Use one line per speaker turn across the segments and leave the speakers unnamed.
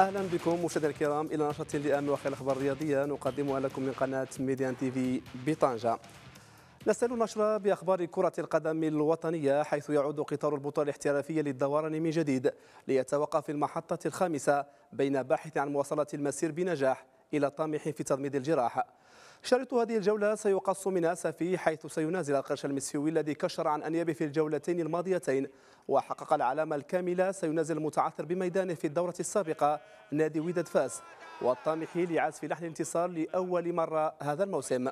اهلا بكم مشاهدينا الكرام الى نشره لان واخر الاخبار الرياضيه نقدمها لكم من قناه ميديان تي في بطنجه نستهل النشرة بأخبار كرة القدم الوطنية حيث يعود قطار البطولة الاحترافية للدوران من جديد ليتوقف في المحطة الخامسة بين باحث عن مواصلة المسير بنجاح إلى طامح في تضميد الجراح شريط هذه الجولة سيقص من أسفي حيث سينازل القرش المسيوي الذي كشر عن أنيابه في الجولتين الماضيتين وحقق العلامة الكاملة سينازل المتعثر بميدانه في الدورة السابقة نادي وداد فاس والطامح لعزف لحن الانتصار لأول مرة هذا الموسم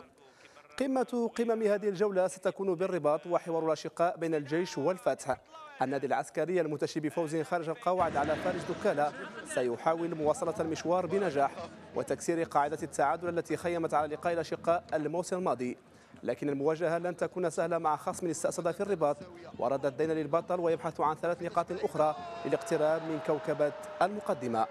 قمة قمم هذه الجولة ستكون بالرباط وحوار الأشقاء بين الجيش والفتح النادي العسكري المتشي بفوز خارج القواعد على فارس دكالة سيحاول مواصلة المشوار بنجاح وتكسير قاعدة التعادل التي خيمت على لقاء الأشقاء الموسم الماضي لكن المواجهة لن تكون سهلة مع خصم استأصد في الرباط ورد الدين للبطل ويبحث عن ثلاث نقاط أخرى للاقتراب من كوكبة المقدمة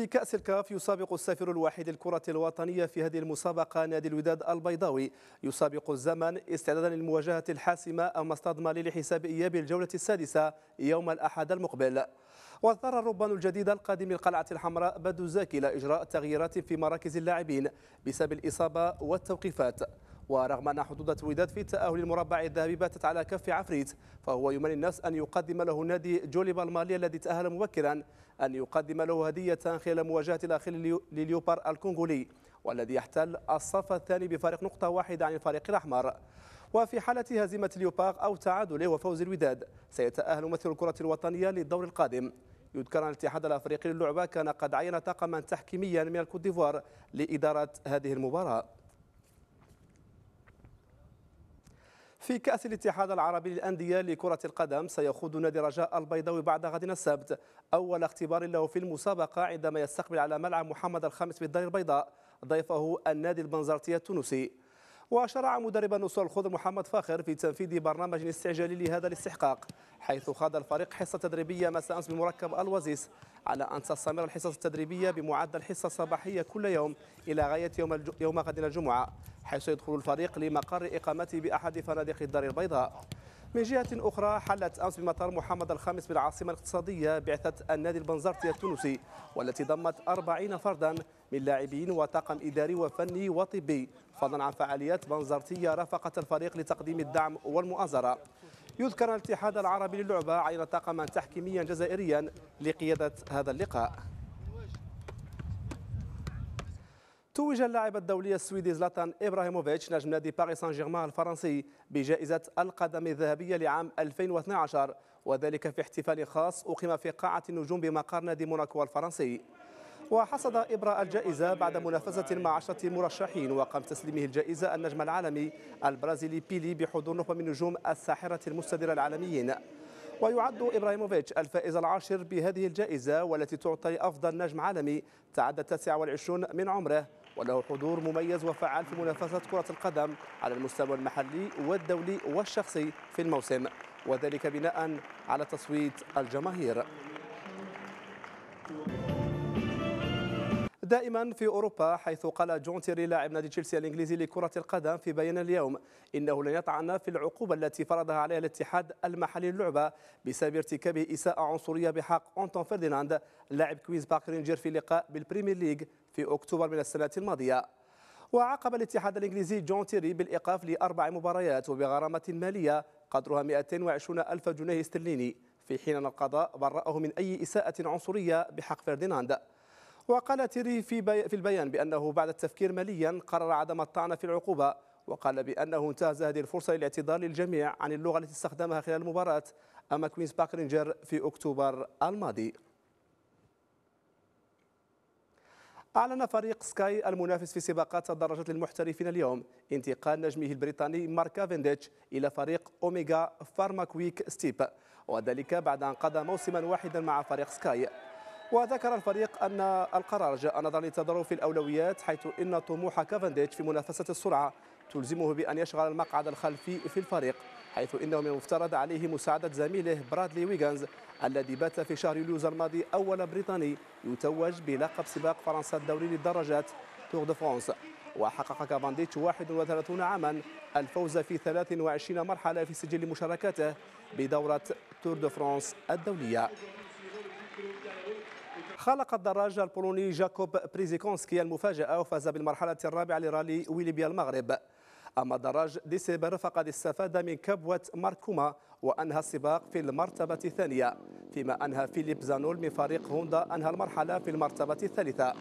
في كأس الكاف يسابق السافر الوحيد الكرة الوطنية في هذه المسابقة نادي الوداد البيضاوي يسابق الزمن استعدادا للمواجهة الحاسمة أمام استاد مالي لحساب إياب الجولة السادسة يوم الأحد المقبل واضطر الربان الجديد القادم للقلعة الحمراء بدو زاكي إلى إجراء تغييرات في مراكز اللاعبين بسبب الإصابة والتوقيفات ورغم أن حظوظ الوداد في تأهل المربع الذهبي باتت على كف عفريت فهو يمني الناس أن يقدم له نادي جوليبا المالي الذي تأهل مبكرا أن يقدم له هدية خلال مواجهة الأخير لليوبر الكونغولي والذي يحتل الصف الثاني بفارق نقطة واحدة عن الفريق الأحمر وفي حالة هزيمة اليوباغ أو تعادله وفوز الوداد سيتأهل ممثل الكرة الوطنية للدور القادم يذكر أن الاتحاد الأفريقي للعبة كان قد عين طاقما تحكيميا من الكوت ديفوار لإدارة هذه المباراة في كأس الاتحاد العربي للأندية لكرة القدم سيخوض نادي رجاء البيضاوي بعد غد السبت أول اختبار له في المسابقة عندما يستقبل على ملعب محمد الخامس بالدار البيضاء ضيفه النادي البنزرتي التونسي وشرع مدرب النصر الخضر محمد فاخر في تنفيذ برنامج استعجالي لهذا الاستحقاق حيث خاض الفريق حصة تدريبية مساء أمس بمركب الوزيس على أن تستمر الحصص التدريبية بمعدل حصة صباحية كل يوم إلى غاية يوم, يوم غد الجمعة حيث يدخل الفريق لمقر إقامته بأحد فنادق الدار البيضاء من جهة أخرى حلت أمس بمطار محمد الخامس بالعاصمة الاقتصادية بعثة النادي البنزرتي التونسي والتي ضمت 40 فردا من لاعبين وطاقم إداري وفني وطبي فضلا عن فعاليات بنزرتية رافقت الفريق لتقديم الدعم والمؤازرة يذكر الاتحاد العربي للعبة عين طاقما تحكيميا جزائريا لقيادة هذا اللقاء توج اللاعب الدولي السويدي زلاتان ابراهيموفيتش نجم نادي باريس سان جيرمان الفرنسي بجائزه القدم الذهبيه لعام 2012 وذلك في احتفال خاص اقيم في قاعه النجوم بمقر نادي موناكو الفرنسي وحصد إبراء الجائزة بعد منافسة مع عشرة مرشحين وقام تسليمه الجائزة النجم العالمي البرازيلي بيلي بحضور نخبة من نجوم الساحرة المستديرة العالميين ويعد إبراهيموفيتش الفائز العاشر بهذه الجائزة والتي تعطي أفضل نجم عالمي تعدى 29 من عمره وله حضور مميز وفعال في منافسة كرة القدم على المستوى المحلي والدولي والشخصي في الموسم وذلك بناء على تصويت الجماهير دائما في أوروبا حيث قال جون تيري لاعب نادي تشيلسي الإنجليزي لكرة القدم في بيان اليوم إنه لن يطعن في العقوبة التي فرضها عليها الاتحاد المحلي للعبة بسبب ارتكابه إساءة عنصرية بحق أنتون فرديناند لاعب كويز باك رينجر في لقاء بالبريمير ليج في أكتوبر من السنة الماضية وعاقب الاتحاد الإنجليزي جون تيري بالإيقاف لأربع مباريات وبغرامة مالية قدرها 220 ألف جنيه استرليني في حين أن القضاء برأه من أي إساءة عنصرية بحق فرديناند وقال تيري في, بي في البيان بأنه بعد التفكير مليا قرر عدم الطعن في العقوبة وقال بأنه انتهز هذه الفرصة للاعتذار للجميع عن اللغة التي استخدمها خلال المباراة أمام كوينز باكرينجر في أكتوبر الماضي أعلن فريق سكاي المنافس في سباقات الدراجات للمحترفين اليوم انتقال نجمه البريطاني مارك كافنديتش إلى فريق أوميغا فارماكويك ستيب وذلك بعد أن قضى موسما واحدا مع فريق سكاي وذكر الفريق أن القرار جاء نظرا لتضارب الأولويات حيث إن طموح كافنديتش في منافسة السرعة تلزمه بأن يشغل المقعد الخلفي في الفريق حيث إنه من المفترض عليه مساعدة زميله برادلي ويغانز الذي بات في شهر يوليوز الماضي أول بريطاني يتوج بلقب سباق فرنسا الدولي للدرجات تور دو فرانس وحقق كافانديتش 31 عاما الفوز في 23 مرحلة في سجل مشاركاته بدورة تور دو فرانس الدولية خلق الدراج البولوني جاكوب بريزيكونسكي المفاجأة وفاز بالمرحلة الرابعة لرالي ويليبيا المغرب أما دراج ديسيبر فقد استفاد من كبوة ماركوما وأنهى السباق في المرتبة الثانية فيما أنهى فيليب زانول من فريق هوندا أنهى المرحلة في المرتبة الثالثة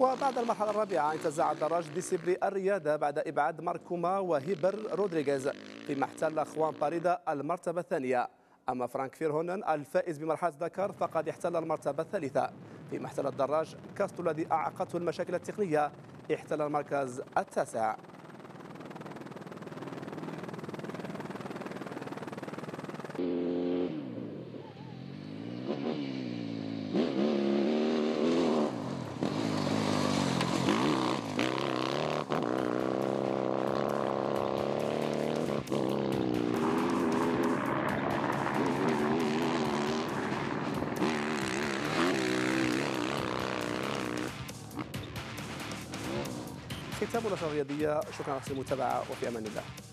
وبعد المرحلة الرابعة انتزع الدراج ديسيبري الريادة بعد إبعاد ماركوما وهيبر رودريغيز فيما احتل خوان باريدا المرتبة الثانية أما فرانك فيرهونن الفائز بمرحلة دكار فقد احتل المرتبة الثالثة فيما احتل الدراج كاستو الذي أعقته المشاكل التقنية احتل المركز التاسع Gracias por la sabiduría, yo creo a mucha la